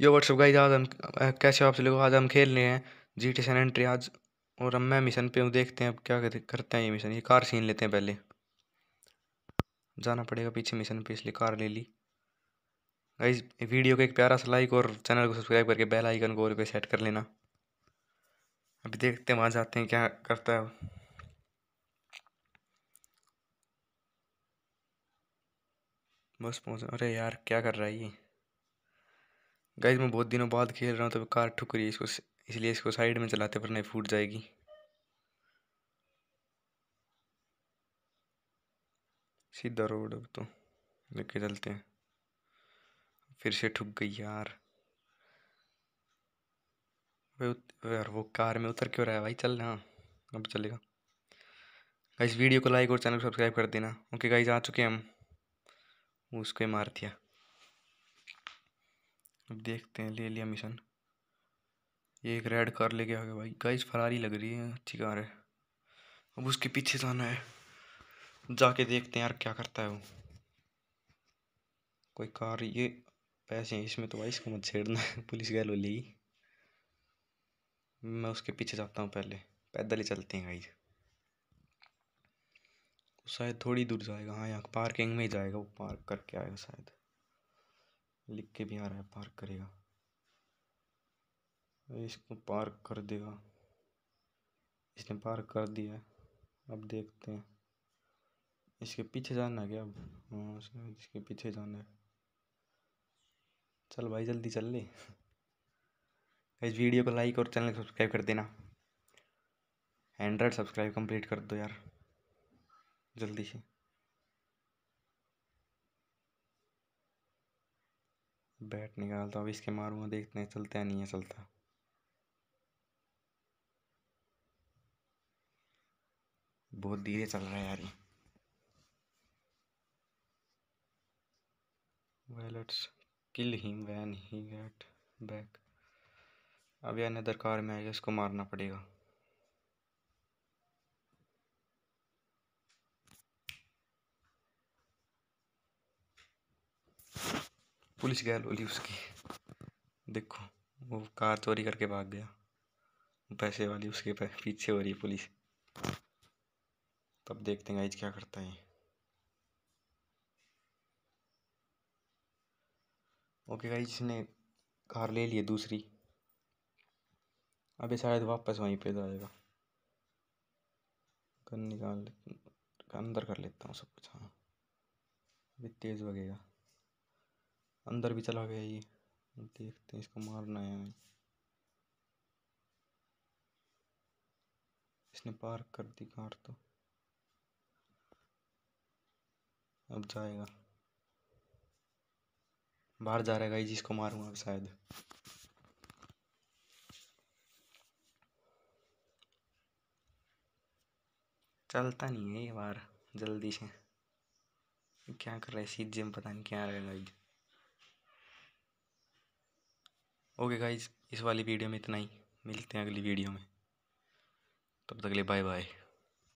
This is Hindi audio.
यो व्हाट्सअप गाइज आज हम कैसे आपसे लोग आज हम खेल रहे हैं जी टी एंट्री आज और हम मैं मिशन पे हूँ देखते हैं अब क्या करते हैं ये मिशन ये कार छीन लेते हैं पहले जाना पड़ेगा पीछे मिशन पे इसलिए कार ले ली गाइज वीडियो को एक प्यारा सा लाइक और चैनल को सब्सक्राइब करके बेल आइकन को और पे सेट कर लेना अभी देखते हैं वहाँ जाते हैं क्या करता है बस पहुँच अरे यार क्या कर रहा है ये गाइज मैं बहुत दिनों बाद खेल रहा हूँ तो कार ठुक रही है इसको इसलिए इसको साइड में चलाते वरना फूट जाएगी सीधा रोड अब तो लेके चलते हैं फिर से ठुक गई यार यार वो कार में उतर क्यों रहा है भाई चल हाँ अब चलेगा गाइज वीडियो को लाइक और चैनल को सब्सक्राइब कर देना ओके गाइज आ चुके हम उसको मार दिया देखते हैं ले लिया मिशन ये एक रेड कार लेके आ गया भाई गाइस फरारी लग रही है अच्छी कार है अब उसके पीछे जाना है जाके देखते हैं यार क्या करता है वो कोई कार ये पैसे हैं इसमें तो भाई इसको मत छेड़ना है पुलिस गैल ले मैं उसके पीछे जाता हूँ पहले पैदल ही चलते हैं भाई शायद थोड़ी दूर जाएगा हाँ यहाँ पार्किंग में ही जाएगा वो पार्क करके आएगा शायद लिख के भी आ रहा है पार्क करेगा इसको पार्क कर देगा इसने पार्क कर दिया अब देखते हैं इसके पीछे जाना है क्या अब हाँ इसके पीछे जाना है चल भाई जल्दी चल ले इस वीडियो को लाइक और चैनल सब्सक्राइब कर देना हंड्रेड सब्सक्राइब कंप्लीट कर दो यार जल्दी से बैट निकालता हूँ इसके मारूंगा देखते हैं चलता है नहीं है चलता बहुत धीरे चल रहा है यार well किल kill वैन ही गेट बैक अब यार नदरकार में आएगा इसको मारना पड़ेगा पुलिस गैल बोली उसकी देखो वो कार चोरी करके भाग गया पैसे वाली उसके पीछे हो रही है पुलिस तब देखते हैं आज क्या करता है ओके गाइज जिसने कार ले ली दूसरी अभी शायद वापस वहीं पे जाएगा कन निकाल अंदर कर लेता हूँ सब कुछ हाँ अभी तेज़ वगेगा अंदर भी चला गया ये देखते हैं इसको मारना है हमें इसने पार कर दी कार तो अब जाएगा बाहर जा रहेगा जिसको मारूंगा शायद चलता नहीं है ये बार जल्दी से क्या कर रहा है सीधे में पता नहीं क्या रहेगा ओके गाइज इस वाली वीडियो में इतना ही मिलते हैं अगली वीडियो में तब तक ले बाय बाय